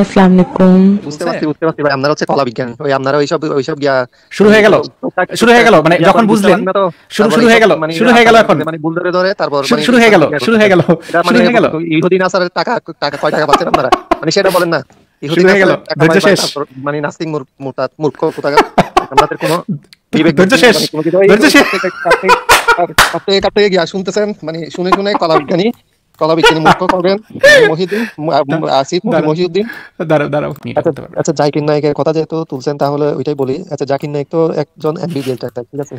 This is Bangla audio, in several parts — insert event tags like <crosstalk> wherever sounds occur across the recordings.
আসসালামু আলাইকুম বুঝতে পারছি বুঝতে পারছি ভাই আপনারা হচ্ছে কলা বিজ্ঞান ওই আপনারা ওইসব ওইসব গিয়া শুরু হয়ে গেল শুরু হয়ে গেল মানে যখন বুঝলেন শুরু শুরু হয়ে গেল মানে শুরু হয়ে গেল এখন মানে ধরে মানে শুরু হয়ে গেল শুরু হয়ে গেল মানে শুরু হয়ে গেল ইহুদি নাসারের টাকা টাকা কয় টাকা পাচ্ছেন আপনারা মানে সেটা বলেন না ইহুদি গেল শেষ মানে নাস্তিক মুরতাদ মূর্খ কোথাকার আপনাদের কোনো ধৈর্য শেষ ধৈর্য শেষ কাটতে কাটতে গিয়া শুনতেছেন মানে শুনে শুনে কলা বিজ্ঞানী কথা বিচ্ছিন্ন <laughs> মুখ্য করবেন মহিউদ্দিন আসিফ মহিউদ্দিন দাঁড়াও দাঁড়াও আচ্ছা, আচ্ছা জাকির নায়কের কথা যেহেতু তুলছেন তাহলে ওইটাই বলি আচ্ছা জাকির নায়ক তো একজন ডাক্তার ঠিক আছে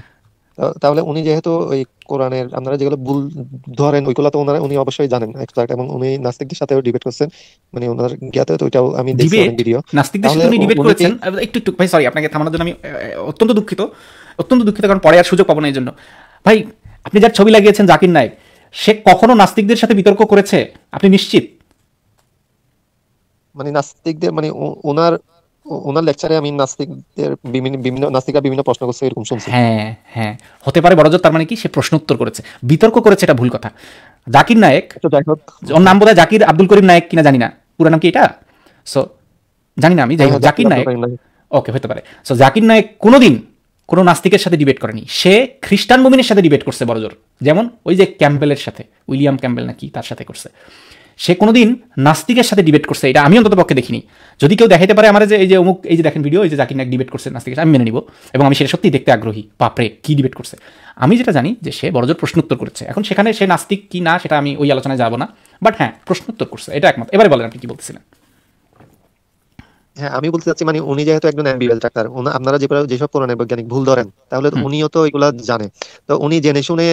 তাহলে উনি যেহেতু ওই কোরআনের আপনারা যেগুলো ভুল ধরেন ওইগুলো তো উনি অবশ্যই জানেন এক্সপার্ট এবং উনি নাস্তিকদের সাথেও ডিবেট করছেন মানে ওনার তো ওইটাও আমি দেখছি ভিডিও নাস্তিকদের সাথে উনি ডিবেট করেছেন একটু একটু ভাই সরি আপনাকে থামানোর জন্য আমি অত্যন্ত দুঃখিত অত্যন্ত দুঃখিত কারণ পরে আর সুযোগ পাবো না এই জন্য ভাই আপনি যার ছবি লাগিয়েছেন জাকির নায়ক সে কখনো নাস্তিকদের সাথে বিতর্ক করেছে আপনি নিশ্চিত মানে নাস্তিকদের মানে ওনার ওনার লেকচারে আমি নাস্তিকদের বিভিন্ন বিভিন্ন নাস্তিকা বিভিন্ন প্রশ্ন করছে এরকম শুনছি হ্যাঁ হ্যাঁ হতে পারে বড়জোর তার মানে কি সে প্রশ্ন উত্তর করেছে বিতর্ক করেছে এটা ভুল কথা জাকির নায়েক ওর নাম বোধহয় জাকির আব্দুল করিম নায়েক কিনা জানি না পুরো নাম কি এটা সো জানি না আমি হ্যাঁ, জাকির নায়েক ওকে হতে পারে সো জাকির নায়েক কোনোদিন কোনো নাস্তিকের সাথে ডিবেট করেনি সে খ্রিস্টান মুমিনের সাথে ডিবেট করছে বড়জোর যেমন ওই যে ক্যাম্পেলের সাথে উইলিয়াম ক্যাম্পেল নাকি তার সাথে করছে সে কোনোদিন নাস্তিকের সাথে ডিবেট করছে এটা আমি অন্তত পক্ষে দেখিনি যদি কেউ দেখাতে পারে আমার যে এই যে অমুক এই যে দেখেন ভিডিও এই যে জাকির নাক ডিবেট করছে নাস্তিকের আমি মেনে নিব এবং আমি সেটা সত্যিই দেখতে আগ্রহী পাপরে কি ডিবেট করছে আমি যেটা জানি যে সে বড়জোর প্রশ্নোত্তর করছে এখন সেখানে সে নাস্তিক কি না সেটা আমি ওই আলোচনায় যাবো না বাট হ্যাঁ প্রশ্নোত্তর করছে এটা একমাত্র এবারে বলেন আপনি কি বলতেছিলেন হ্যাঁ আমি বলতে চাচ্ছি মানে উনি যেহেতু একজন এমবিবিএস ডাক্তার আপনারা যে যেসব পুরানো বৈজ্ঞানিক ভুল ধরেন তাহলে উনিও তো এগুলা জানে তো উনি জেনে শুনে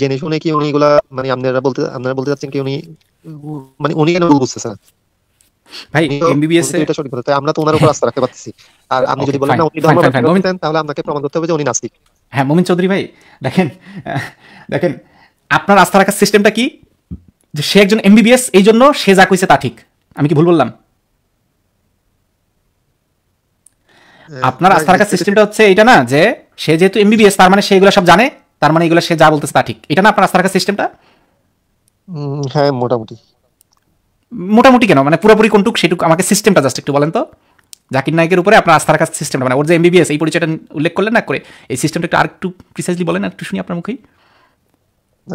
জেনে শুনে কি উনি এগুলা মানে আপনারা বলতে আপনারা বলতে চাচ্ছেন কি উনি মানে উনি কেন বুঝতেছেন ভাই এমবিবিএস এটা সঠিক কথা আমরা তো ওনার উপর আস্থা রাখতে পারতেছি আর আপনি যদি বলেন না উনি ধর্ম তাহলে আপনাকে প্রমাণ করতে হবে যে উনি নাস্তিক হ্যাঁ মোমিন চৌধুরী ভাই দেখেন দেখেন আপনার আস্থা রাখার সিস্টেমটা কি যে সে একজন এমবিবিএস এই জন্য সে যা কইছে তা ঠিক আমি কি ভুল বললাম হ্যাঁ, আপনার আস্থা রাখার সিস্টেমটা হচ্ছে এটা না যে সে যেহেতু এমবিবিএস তার মানে সেগুলো সব জানে তার মানে এগুলো সে যা বলতেছে তা ঠিক এটা না আপনার আস্থা রাখার সিস্টেমটা হ্যাঁ মোটামুটি মোটামুটি কেন মানে পুরোপুরি কোনটুক সেটুক আমাকে সিস্টেমটা জাস্ট একটু বলেন তো জাকির নায়কের উপরে আপনার আস্থা রাখার সিস্টেমটা মানে ওর যে এমবিবিএস এই পরিচয়টা উল্লেখ করলেন না করে এই সিস্টেমটা একটু আর একটু প্রিসাইজলি বলেন আর একটু শুনি আপনার মুখেই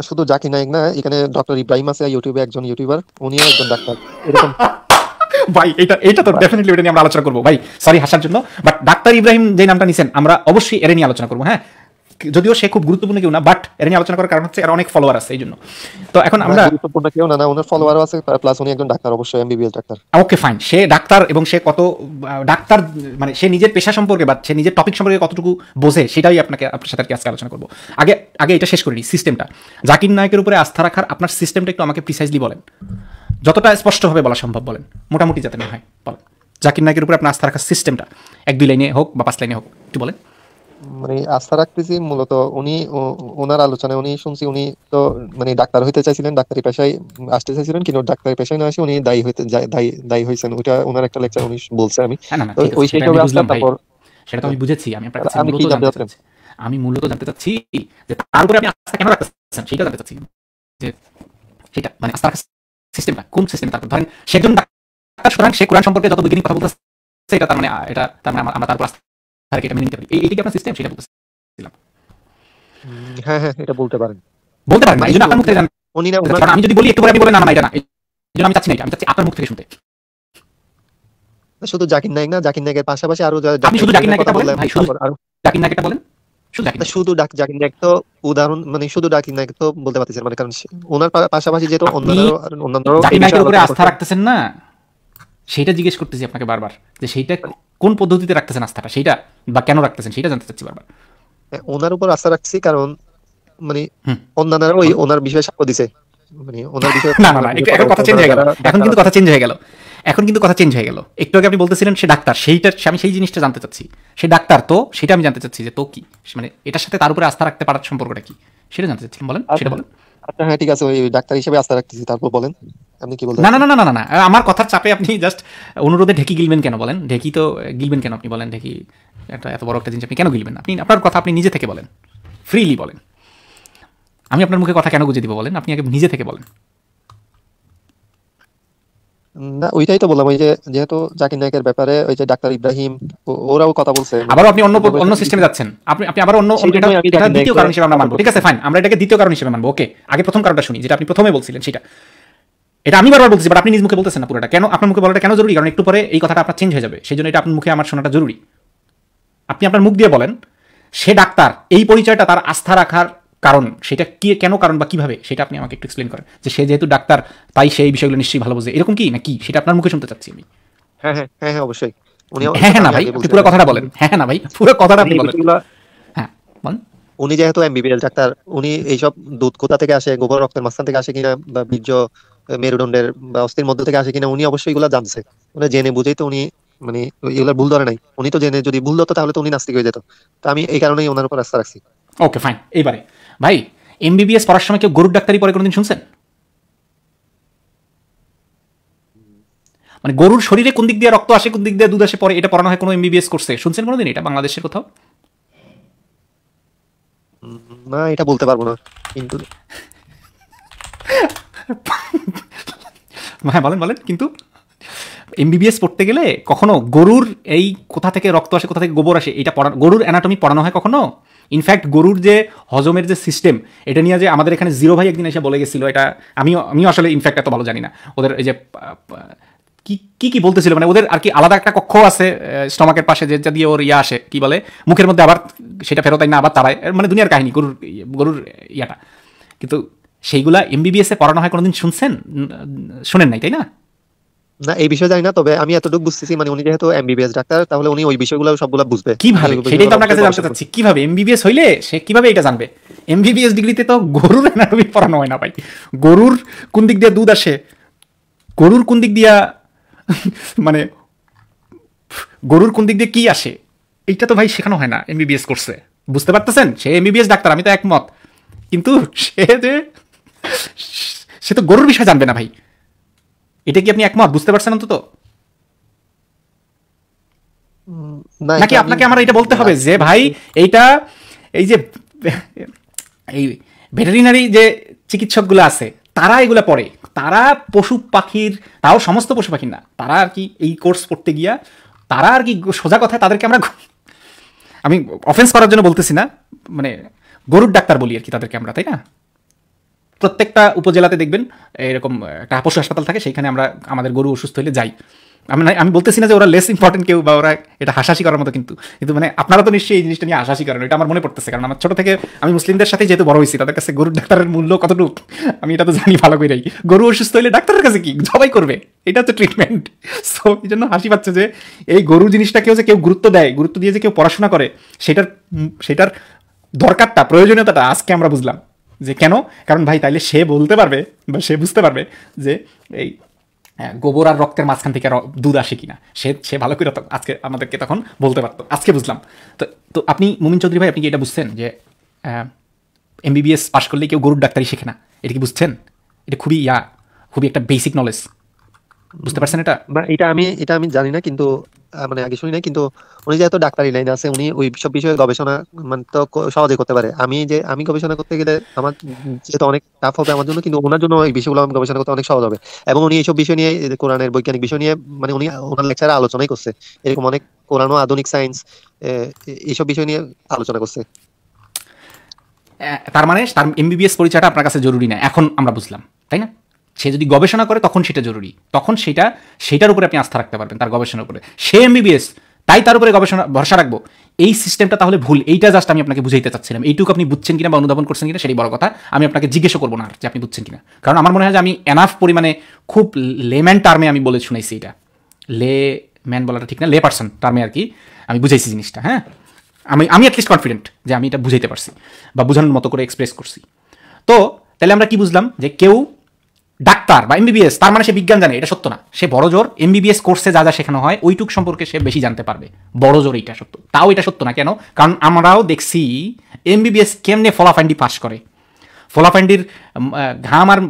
শুধু জাকির নায়ক না এখানে ডক্টর ইব্রাহিম আছে ইউটিউবে একজন ইউটিউবার উনিও একজন ডাক্তার এরকম <laughs> ভাই এটা এটা তো ডেফিনেটলি এটা নিয়ে আমরা আলোচনা করবো ভাই সরি হাসার জন্য বাট ডাক্তার ইব্রাহিম যে নামটা নিছেন আমরা অবশ্যই এর নিয়ে আলোচনা করবো হ্যাঁ যদিও সে খুব গুরুত্বপূর্ণ কেউ না বাট এর নিয়ে আলোচনা করার কারণ হচ্ছে এর অনেক ফলোয়ার আছে এই জন্য তো এখন আমরা গুরুত্বপূর্ণ কেউ না না ওনার ফলোয়ারও আছে প্লাস উনি একজন ডাক্তার অবশ্যই এমবিবিএস ডাক্তার ওকে ফাইন সে ডাক্তার এবং সে কত ডাক্তার মানে সে নিজের পেশা সম্পর্কে বা সে নিজের টপিক সম্পর্কে কতটুকু বোঝে সেটাই আপনাকে আপনার সাথে আজকে আলোচনা করবো আগে আগে এটা শেষ করি সিস্টেমটা জাকির নায়কের উপরে আস্থা রাখার আপনার সিস্টেমটা একটু আমাকে প্রিসাইজলি বলেন যতটা স্পষ্টভাবে বলা সম্ভব বলেন মোটামুটি যাতে না হয় বলেন জাকির নায়কের উপরে আপনার আস্থা রাখার সিস্টেমটা এক দুই লাইনে হোক বা পাঁচ লাইনে হোক একটু বলেন মানে আস্থা রাখতেছি মূলত উনি ওনার আলোচনায় উনি শুনছি উনি তো মানে ডাক্তার হইতে চাইছিলেন ডাক্তারি পেশায় আসতে চাইছিলেন কিন্তু ডাক্তারি পেশায় না আসে উনি দায়ী হইতে দায়ী দায়ী হয়েছেন ওটা ওনার একটা লেকচার উনি বলছে আমি তো ওই সেই হিসাবে আসলাম তারপর সেটা তো আমি বুঝেছি আমি আপনার কাছে মূলত জানতে চাচ্ছি আমি মূলত জানতে চাচ্ছি যে তার উপরে আপনি আস্থা কেন রাখতেছেন সেটা জানতে চাচ্ছি যে সেটা মানে আস্থা সিস্টেমটা কোন সিস্টেম তারপর ধরেন সেজন্য ডাক্তার সুতরাং সে কোরআন সম্পর্কে যত বৈজ্ঞানিক কথা বলতেছে সেটা তার মানে এটা তার মানে আমরা তারপর আস্থা নিতে পারি কি আপনার সিস্টেম সেটা বলতেছিলাম হ্যাঁ হ্যাঁ এটা বলতে পারেন বলতে পারেন এইজন্য আপনার উনি না আচ্ছা, আমি যদি বলি একটু পরে আপনি না না এটা না এইজন্য আমি চাচ্ছি না আমি চাচ্ছি আপনার মুখ থেকে শুনতে শুধু জাকির নায়ক না জাকির নায়কের পাশাপাশি আরো আপনি শুধু জাকির বলেন ভাই শুধু জাকির বলেন শুধু ডাক জাকির নায়ক তো উদাহরণ মানে শুধু ডাকির নায়ক তো বলতে পারতেছেন মানে কারণ ওনার পাশাপাশি যেহেতু অন্যান্য অন্যান্য আস্থা রাখতেছেন না সেইটা জিজ্ঞেস করতেছি আপনাকে বারবার যে সেইটা কোন পদ্ধতিতে রাখতেছেন আস্থাটা সেইটা বা কেন রাখতেছেন সেটা জানতে চাচ্ছি বারবার ওনার উপর আস্থা রাখছি কারণ মানে অন্যান্যরা ওই ওনার বিষয়ে সাক্ষ্য দিছে মানে ওনার বিষয়ে না না এখন কথা চেঞ্জ হয়ে গেল এখন কিন্তু কথা চেঞ্জ হয়ে গেল এখন কিন্তু কথা চেঞ্জ হয়ে গেল একটু আগে আপনি বলতেছিলেন সে ডাক্তার সেইটা আমি সেই জিনিসটা জানতে চাচ্ছি সে ডাক্তার তো সেটা আমি জানতে চাচ্ছি যে তো কি মানে এটার সাথে তার উপরে আস্থা রাখতে পারার সম্পর্কটা কি সেটা জানতে চাচ্ছিলাম বলেন সেটা বলেন আচ্ছা হ্যাঁ ঠিক আছে ওই ডাক্তার হিসেবে রাখতেছি তারপর বলেন আপনি কি না না না না না না আমার কথার চাপে আপনি জাস্ট অনুরোধে ঢেকি গিলবেন কেন বলেন ঢেকি তো গিলবেন কেন আপনি বলেন ঢেকি একটা এত বড় একটা জিনিস আপনি কেন গিলবেন আপনি আপনার কথা আপনি নিজে থেকে বলেন ফ্রিলি বলেন আমি আপনার মুখে কথা কেন গুজে দিব বলেন আপনি আগে নিজে থেকে বলেন না ওইটাই তো বললাম ওই যে যেহেতু জাকির নায়কের ব্যাপারে ওই যে ডাক্তার ইব্রাহিম ওরাও কথা বলছে আবার আপনি অন্য অন্য সিস্টেমে যাচ্ছেন আপনি আপনি আবার অন্য এটা দ্বিতীয় কারণ হিসেবে আমরা মানবো ঠিক আছে ফাইন আমরা এটাকে দ্বিতীয় কারণ হিসেবে মানবো ওকে আগে প্রথম কারণটা শুনি যেটা আপনি প্রথমে বলছিলেন সেটা এটা আমি বারবার বলছি বাট আপনি নিজ মুখে বলতেছেন না পুরোটা কেন আপনার মুখে বলাটা কেন জরুরি কারণ একটু পরে এই কথাটা আপনার চেঞ্জ হয়ে যাবে সেই জন্য এটা আপনার মুখে আমার শোনাটা জরুরি আপনি আপনার মুখ দিয়ে বলেন সে ডাক্তার এই পরিচয়টা তার আস্থা রাখার কারণ সেটা কি কেন কারণ বা কীভাবে সেটা আপনি আমাকে একটু এক্সপ্লেন করেন যে সে যেহেতু ডাক্তার তাই সেই বিষয়গুলো নিশ্চয়ই ভালো বোঝে এরকম কি না কি সেটা আপনার মুখে শুনতে চাচ্ছি আমি হ্যাঁ হ্যাঁ হ্যাঁ, হ্যাঁ অবশ্যই হ্যাঁ হ্যাঁ না ভাই আপনি পুরো কথাটা বলেন হ্যাঁ হ্যাঁ না ভাই পুরো কথাটা আপনি বলেন হ্যাঁ বলেন উনি যেহেতু এমবিবিএল ডাক্তার উনি এইসব দুধ কোথা থেকে আসে গোবর রক্তের মাঝখান থেকে আসে কিনা বা বীর্য মেরুদণ্ডের বা অস্থির মধ্য থেকে আসে কিনা উনি অবশ্যই এগুলা জানছে মানে জেনে বুঝেই তো উনি মানে এগুলা ভুল ধরে নাই উনি তো জেনে যদি ভুল ধরতো তাহলে তো উনি নাস্তিক হয়ে যেত তো আমি এই কারণেই ওনার উপর আস্থা রাখছি ওকে ফাইন এইবারে ভাই এমবিবিএস পড়ার সময় কেউ গরুর ডাক্তারি পরে কোনোদিন শুনছেন মানে গরুর শরীরে কোন দিক দিয়ে রক্ত আসে কোন দিক দিয়ে দুধ আসে পরে এটা পড়ানো হয় কোনো এমবিবিএস করছে শুনছেন কোনোদিন এটা বাংলাদেশের কোথাও না এটা বলতে পারবো না কিন্তু হ্যাঁ বলেন বলেন কিন্তু এমবিবিএস পড়তে গেলে কখনো গরুর এই কোথা থেকে রক্ত আসে কোথা থেকে গোবর আসে এটা পড়া গরুর অ্যানাটমি পড়ানো হয় কখনো ইনফ্যাক্ট গরুর যে হজমের যে সিস্টেম এটা নিয়ে যে আমাদের এখানে জিরো ভাই একদিন এসে বলে গেছিলো এটা আমিও আমিও আসলে ইনফ্যাক্ট এত ভালো জানি না ওদের এই যে কি কি বলতেছিল মানে ওদের আর কি আলাদা একটা কক্ষ আছে স্টমাকের পাশে যেটা দিয়ে ওর ইয়া আসে কি বলে মুখের মধ্যে আবার সেটা ফেরত না আবার তারায় মানে দুনিয়ার কাহিনী গরুর গরুর ইয়াটা কিন্তু সেইগুলা এমবিবিএসে পড়ানো হয় কোনোদিন শুনছেন শোনেন নাই তাই না না এই বিষয়ে জানি না তবে আমি এতটুকু বুঝতেছি মানে উনি যেহেতু এমবিবিএস ডাক্তার তাহলে উনি ওই বিষয়গুলো সবগুলো বুঝবে সেটাই তো আপনার কাছে জানতে চাচ্ছি কিভাবে এমবিবিএস হইলে সে কিভাবে এটা জানবে এমবিবিএস ডিগ্রিতে তো গরুর অ্যানাটমি পড়ানো হয় না ভাই গরুর কোন দিক দিয়ে দুধ আসে গরুর কোন দিক দিয়া মানে গরুর কোন দিক দিয়ে কি আসে এইটা তো ভাই শেখানো হয় না এমবিবিএস করছে বুঝতে পারতেছেন সে এমবিবিএস ডাক্তার আমি তো একমত কিন্তু সে যে সে তো গরুর বিষয়ে জানবে না ভাই এটা কি আপনি একমত বুঝতে পারছেন অন্তত নাকি আপনাকে আমার এটা বলতে হবে যে ভাই এইটা এই যে এই ভেটেরিনারি যে চিকিৎসকগুলো আছে তারা এগুলো পড়ে তারা পশু পাখির তাও সমস্ত পশু পাখির না তারা আর কি এই কোর্স পড়তে গিয়া তারা আর কি সোজা কথায় তাদেরকে আমরা আমি অফেন্স করার জন্য বলতেছি না মানে গরুর ডাক্তার বলি আর কি তাদেরকে আমরা তাই না প্রত্যেকটা উপজেলাতে দেখবেন এরকম একটা পশু হাসপাতাল থাকে সেইখানে আমরা আমাদের গরু অসুস্থ হলে যাই আমি আমি বলতেছি না যে ওরা লেস ইম্পর্টেন্ট কেউ বা ওরা এটা হাসাসি করার মতো কিন্তু কিন্তু মানে আপনারা তো নিশ্চয়ই এই জিনিসটা নিয়ে হাসাসি করেন এটা আমার মনে পড়তেছে কারণ আমার ছোটো থেকে আমি মুসলিমদের সাথে যেহেতু বড় হয়েছি তাদের কাছে গরুর ডাক্তারের মূল্য কতটুকু আমি এটা তো জানি ভালো করেই গরু অসুস্থ হলে ডাক্তারের কাছে কি জবাই করবে এটা তো ট্রিটমেন্ট সো <laughs> এই জন্য হাসি পাচ্ছে যে এই গরু জিনিসটা কেউ যে কেউ গুরুত্ব দেয় গুরুত্ব দিয়ে যে কেউ পড়াশোনা করে সেটার সেটার দরকারটা প্রয়োজনীয়তাটা আজকে আমরা বুঝলাম যে কেন কারণ ভাই তাইলে সে বলতে পারবে বা সে বুঝতে পারবে যে এই হ্যাঁ, গোবর আর রক্তের মাঝখান থেকে দুধ আসে কিনা সে সে ভালো করে আজকে আমাদেরকে তখন বলতে পারতো আজকে বুঝলাম তো তো আপনি মুমিন চৌধুরী ভাই আপনি কি এটা বুঝছেন যে এমবিবিএস পাশ করলে কেউ গরুর ডাক্তারই শেখে না এটা কি বুঝছেন এটা খুবই ইয়া খুবই একটা বেসিক নলেজ বুঝতে পারছেন এটা এটা আমি এটা আমি জানি না কিন্তু মানে আগে শুনি না কিন্তু উনি যেহেতু ডাক্তারি লাইন আছে উনি ওই সব বিষয়ে গবেষণা মানে তো সহজে করতে পারে আমি যে আমি গবেষণা করতে গেলে আমার যেহেতু অনেক টাফ হবে আমার জন্য কিন্তু ওনার জন্য ওই বিষয়গুলো আমি গবেষণা করতে অনেক সহজ হবে এবং উনি এইসব বিষয় নিয়ে কোরআনের বৈজ্ঞানিক বিষয় নিয়ে মানে উনি ওনার লেকচারে আলোচনাই করছে এরকম অনেক কোরআন ও আধুনিক সায়েন্স এইসব বিষয় নিয়ে আলোচনা করছে তার মানে তার এমবিবিএস পরিচয়টা আপনার কাছে জরুরি না এখন আমরা বুঝলাম তাই না সে যদি গবেষণা করে তখন সেটা জরুরি তখন সেটা সেটার উপরে আপনি আস্থা রাখতে পারবেন তার গবেষণার উপরে সে এমবিবিএস তাই তার উপরে গবেষণা ভরসা রাখবো এই সিস্টেমটা তাহলে ভুল এইটা জাস্ট আমি আপনাকে বুঝাইতে চাচ্ছিলাম এইটুকু আপনি বুঝছেন কিনা বা অনুধাবন করছেন কিনা সেটাই বড় কথা আমি আপনাকে জিজ্ঞেস করবো না যে আপনি বুঝছেন কিনা কারণ আমার মনে হয় যে আমি এনাফ পরিমাণে খুব লেম্যান টার্মে আমি বলে শুনেছি এটা লে ম্যান বলাটা ঠিক না লে পার্সন টার্মে আর কি আমি বুঝাইছি জিনিসটা হ্যাঁ আমি আমি অ্যাটলিস্ট কনফিডেন্ট যে আমি এটা বুঝাইতে পারছি বা বোঝানোর মতো করে এক্সপ্রেস করছি তো তাহলে আমরা কি বুঝলাম যে কেউ ডাক্তার বা এমবিবিএস তার মানে সে বিজ্ঞান জানে এটা সত্য না সে বড় জোর এমবিবিএস কোর্সে যা যা শেখানো হয় ওইটুক সম্পর্কে সে বেশি জানতে পারবে বড় জোর এইটা সত্য তাও এটা সত্য না কেন কারণ আমরাও দেখছি এমবিবিএস কেমনে ফলাফান্ডি পাশ করে ফলাফান্ডির ঘাম আর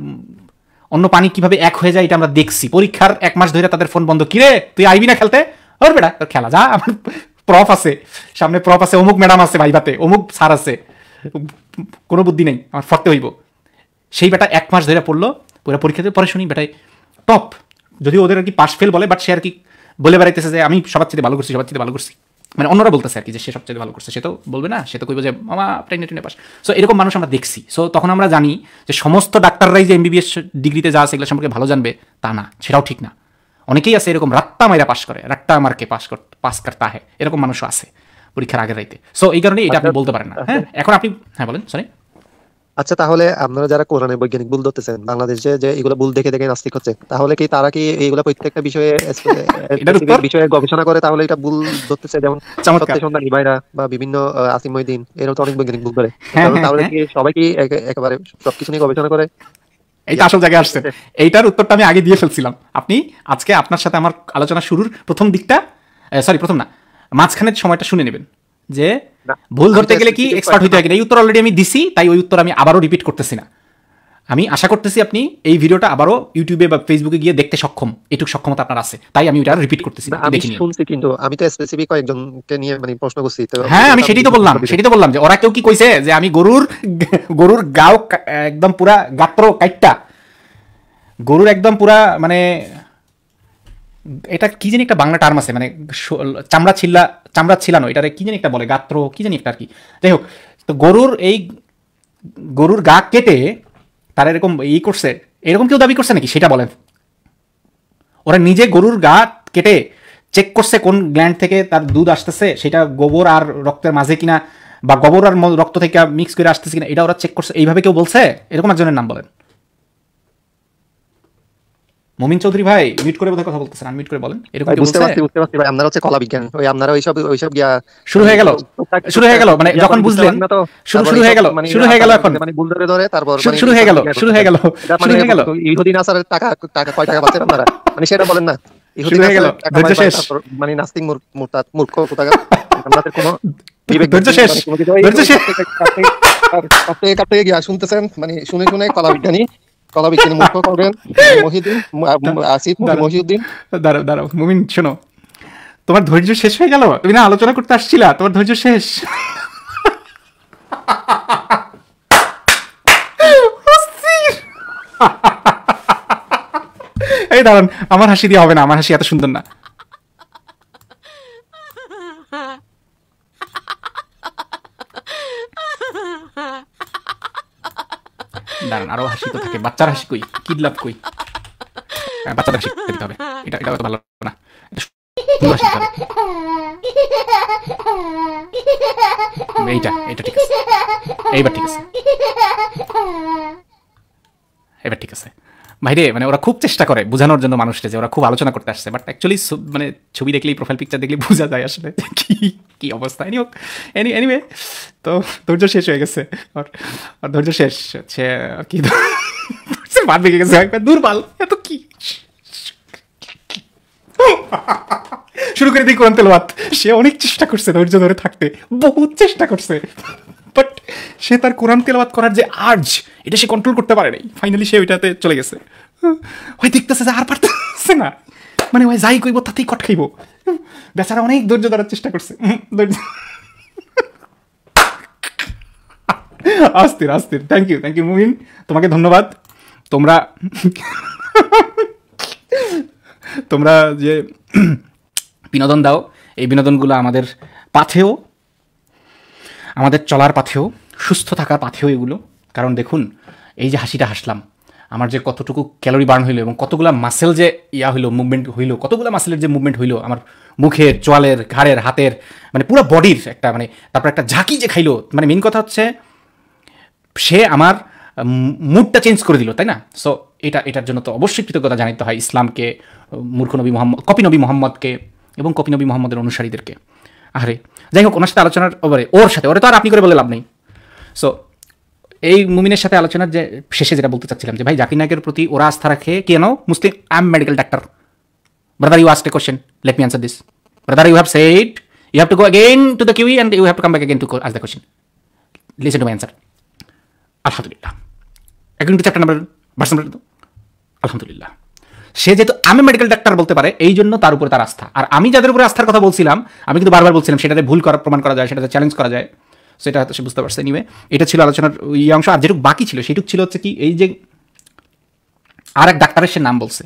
অন্য পানি কিভাবে এক হয়ে যায় এটা আমরা দেখছি পরীক্ষার এক মাস ধরে তাদের ফোন বন্ধ কিরে তুই আইবি না খেলতে ওর বেটা তোর খেলা যা আমার প্রফ আছে সামনে প্রফ আছে অমুক ম্যাডাম আছে ভাইবাতে অমুক স্যার আছে কোনো বুদ্ধি নেই আমার ফরতে হইব সেই বেটা এক মাস ধরে পড়লো পুরো পরীক্ষাতে পরে শুনি বেটাই টপ যদি ওদের আর কি পাশ ফেল বলে বাট সে আর কি বলে বেড়াইতেছে যে আমি সবার চাইতে ভালো করছি সবার চাইতে ভালো করছি মানে অন্যরা বলতেছে আর কি যে সে সবচেয়ে ভালো করছে সে তো বলবে না সে তো কইবে যে মামা প্রেগনেন্ট নিয়ে পাস সো এরকম মানুষ আমরা দেখছি সো তখন আমরা জানি যে সমস্ত ডাক্তাররাই যে এমবিবিএস ডিগ্রিতে যা আছে এগুলো সম্পর্কে ভালো জানবে তা না সেটাও ঠিক না অনেকেই আছে এরকম রাত্তা মাইরা পাশ করে রাত্তা মার্কে পাশ কর পাস করতা হ্যাঁ এরকম মানুষও আছে পরীক্ষার আগে রাইতে সো এই কারণে এটা আপনি আচ্ছা। বলতে পারেন না হ্যাঁ আচ্ছা। এখন আপনি হ্যাঁ বলেন সরি আচ্ছা তাহলে আপনারা যারা কোরআনে বৈজ্ঞানিক ভুল ধরতেছেন বাংলাদেশে যে এগুলো ভুল দেখে দেখে নাস্তিক হচ্ছে তাহলে কি তারা কি এগুলো প্রত্যেকটা বিষয়ে <laughs> বিষয়ে গবেষণা করে তাহলে এটা ভুল ধরতেছে যেমন সত্য সন্ধানী ভাইরা বা বিভিন্ন আসিম এরকম তো অনেক বৈজ্ঞানিক ভুল করে হ্যাঁ, তাহলে হ্যাঁ, হ্যাঁ। কি সবাই কি একেবারে সবকিছু নিয়ে গবেষণা করে এইটা আসল জায়গায় আসছে এইটার উত্তরটা আমি আগে দিয়ে ফেলছিলাম আপনি আজকে আপনার সাথে আমার আলোচনা শুরুর প্রথম দিকটা সরি প্রথম না মাঝখানের সময়টা শুনে নেবেন যে ভুল ধরতে গেলে কি এক্সপার্ট হইতে হয় কিনা এই উত্তর অলরেডি আমি দিছি তাই ওই উত্তর আমি আবারও রিপিট করতেছি না আমি আশা করতেছি আপনি এই ভিডিওটা আবারও ইউটিউবে বা ফেসবুকে গিয়ে দেখতে সক্ষম এটুক সক্ষমতা আপনার আছে তাই আমি ওটা রিপিট করতেছি আমি শুনছি কিন্তু আমি তো স্পেসিফিক কয়েকজনকে নিয়ে মানে প্রশ্ন করছি হ্যাঁ আমি সেটাই তো বললাম সেটাই তো বললাম যে ওরা কেউ কি কইছে যে আমি গরুর গরুর গাও একদম পুরা গাত্র কাইটটা গরুর একদম পুরা মানে এটা কি জানি একটা বাংলা টার্ম আছে মানে চামড়া ছিল্লা চামড়া ছিলানো এটা কি জানি একটা বলে গাত্র কি জানি একটা আর কি যাই হোক তো গরুর এই গরুর গা কেটে তারা এরকম ই করছে এরকম কেউ দাবি করছে নাকি সেটা বলেন ওরা নিজে গরুর গা কেটে চেক করছে কোন গ্ল্যান্ড থেকে তার দুধ আসতেছে সেটা গোবর আর রক্তের মাঝে কিনা বা গোবর আর রক্ত থেকে মিক্স করে আসতেছে কিনা এটা ওরা চেক করছে এইভাবে কেউ বলছে এরকম একজনের নাম বলেন মমিন চৌধুরী ভাই মিট করে বোধহয় কথা বলতেছেন আনমিট করে বলেন এরকম বুঝতে পারছি বুঝতে পারছি ভাই আপনারা হচ্ছে কলা বিজ্ঞান ওই আপনারা ওইসব ওইসব গিয়া শুরু হয়ে গেল শুরু হয়ে গেল মানে যখন বুঝলেন শুরু শুরু হয়ে গেল মানে শুরু হয়ে গেল এখন মানে ভুল ধরে ধরে তারপর মানে শুরু হয়ে গেল শুরু হয়ে গেল মানে শুরু হয়ে গেল ইহুদি নাসার টাকা টাকা কয় টাকা পাচ্ছেন আপনারা মানে সেটা বলেন না ইহুদি হয়ে গেল ধৈর্য শেষ মানে নাস্তিক মুরতাদ মূর্খ কোথাকার আপনাদের কোনো ধৈর্য শেষ ধৈর্য শেষ কাটতে কাটতে গিয়া শুনতেছেন মানে শুনে শুনে কলা বিজ্ঞানী মুখ্য করবেন <laughs> মহিউদ্দিন আসিফ মহিউদ্দিন দাঁড়াও দাঁড়াও মুমিন শোনো তোমার ধৈর্য শেষ হয়ে গেল তুমি না আলোচনা করতে আসছিলা তোমার ধৈর্য শেষ এই দাঁড়ান আমার হাসি দিয়ে হবে না আমার হাসি এত সুন্দর না দাঁড়ান আরো হাসি তো থাকে বাচ্চার হাসি কই কিডলাভ কই হ্যাঁ, বাচ্চাদের হাসি দিতে হবে এটা এটা হয়তো ভালো না এইটা এটা ঠিক আছে এইবার ঠিক আছে এবার ঠিক আছে বাইরে মানে ওরা খুব চেষ্টা করে বোঝানোর জন্য মানুষকে যে ওরা খুব আলোচনা করতে আসছে বাট অ্যাকচুয়ালি মানে ছবি দেখলেই প্রোফাইল পিকচার দেখলে বোঝা যায় আসলে <laughs> কি কি অবস্থা এনি হোক এনি এনিওয়ে তো ধৈর্য শেষ হয়ে গেছে আর ধৈর্য শেষ হচ্ছে আর কি বাদ ভেঙে গেছে দুর্বল এত কি <laughs> শুরু করে দিই কোরআন তেলবাত সে অনেক চেষ্টা করছে ধৈর্য ধরে থাকতে বহুত চেষ্টা করছে বাট সে তার কোরআন তেলাবাদ করার যে আর্জ এটা সে কন্ট্রোল করতে পারে নাই ফাইনালি সে ওইটাতে চলে গেছে ওই দেখতেছে যে আর পারতেছে না মানে ওই যাই কইব তাতেই কট খাইব বেচারা অনেক ধৈর্য ধরার চেষ্টা করছে ধৈর্য আস্তির আস্তির থ্যাংক ইউ থ্যাংক ইউ মুমিন তোমাকে ধন্যবাদ তোমরা তোমরা যে বিনোদন দাও এই বিনোদনগুলো আমাদের পাথেও আমাদের চলার পাথেও সুস্থ থাকার পাথেও এগুলো কারণ দেখুন এই যে হাসিটা হাসলাম আমার যে কতটুকু ক্যালোরি বার্ন হইলো এবং কতগুলো মাসেল যে ইয়া হইলো মুভমেন্ট হইলো কতগুলো মাসেলের যে মুভমেন্ট হইলো আমার মুখের চোয়ালের ঘাড়ের হাতের মানে পুরো বডির একটা মানে তারপর একটা ঝাঁকি যে খাইলো মানে মেন কথা হচ্ছে সে আমার মুডটা চেঞ্জ করে দিল তাই না সো এটা এটার জন্য তো অবশ্যই কৃতজ্ঞতা জানিতে হয় ইসলামকে মূর্খ নবী মোহাম্মদ কপি নবী মোহাম্মদকে এবং কপি নবী মোহাম্মদের অনুসারীদেরকে আরে যাই হোক ওনার সাথে আলোচনার ওপরে ওর সাথে ওরা তো আর আপনি করে বলে লাভ নেই সো এই মুমিনের সাথে আলোচনার যে শেষে যেটা বলতে চাচ্ছিলাম যে ভাই জাকির নায়কের প্রতি ওরা আস্থা রাখে কেন মুসলিম M medical doctor brother you asked a question let me answer this brother you have said you have to go again to the queue and you have to come back again to us the question listen to my answer আলহামদুলিল্লাহ এখন to chapter number verse number আলহামদুলিল্লাহ সে যেহেতু আমি মেডিকেল ডাক্তার বলতে পারে এই জন্য তার উপরে তার আস্থা আর আমি যাদের উপরে আস্থার কথা বলছিলাম আমি কিন্তু বারবার বলছিলাম সেটাতে ভুল করা প্রমাণ করা যায় সেটাতে চ্যালেঞ্জ করা যায় সেটা সে বুঝতে পারছে নিবে এটা ছিল আলোচনার ইয়ে অংশ আর যেটুকু বাকি ছিল সেটুকু ছিল হচ্ছে কি এই যে আর এক ডাক্তারের সে নাম বলছে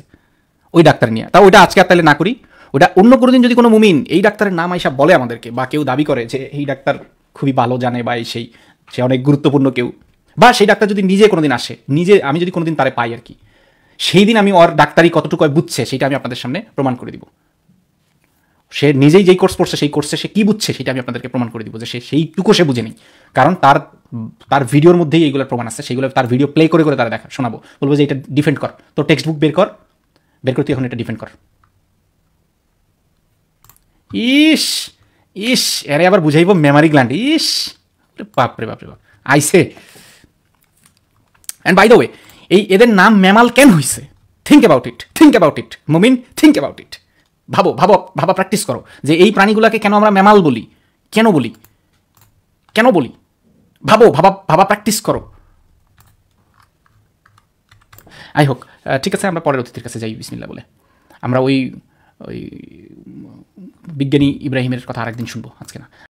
ওই ডাক্তার নিয়ে তা ওইটা আজকে আর তাহলে না করি ওটা অন্য কোনো দিন যদি কোনো মুমিন এই ডাক্তারের নাম আইসা বলে আমাদেরকে বা কেউ দাবি করে যে এই ডাক্তার খুবই ভালো জানে বা এই সেই সে অনেক গুরুত্বপূর্ণ কেউ বা সেই ডাক্তার যদি নিজে কোনোদিন আসে নিজে আমি যদি কোনোদিন তারে পাই আর কি সেই দিন আমি ওর ডাক্তারি কতটুকু বুঝছে সেটা আমি আপনাদের সামনে প্রমাণ করে দিব সে নিজেই যেই কোর্স পড়ছে সেই কোর্সে সে কী বুঝছে সেটা আমি আপনাদেরকে প্রমাণ করে দিব যে সে সেইটুকু সে বুঝে নেই কারণ তার তার ভিডিওর মধ্যেই এইগুলোর প্রমাণ আছে সেগুলো তার ভিডিও প্লে করে করে তারা দেখা শোনাবো বলবো যে এটা ডিফেন্ড কর তোর টেক্সট বুক বের কর বের করতে এখন এটা ডিফেন্ড কর ইস ইস এরে আবার বুঝাইব মেমারি গ্ল্যান্ড ইস বাপরে বাপরে বাপ আইসে অ্যান্ড বাই দ্য ওয়ে এই এদের নাম ম্যামাল কেন হয়েছে think about it think about it মুমিন থিঙ্ক অ্যাবাউট ইট ভাবো ভাবো ভাবা প্র্যাকটিস করো যে এই প্রাণীগুলোকে কেন আমরা ম্যামাল বলি কেন বলি কেন বলি ভাবো ভাবা ভাবা প্র্যাকটিস করো আই হোক ঠিক আছে আমরা পরের অতিথির কাছে যাই বিসমিল্লা বলে আমরা ওই ওই বিজ্ঞানী ইব্রাহিমের কথা আরেকদিন শুনবো আজকে না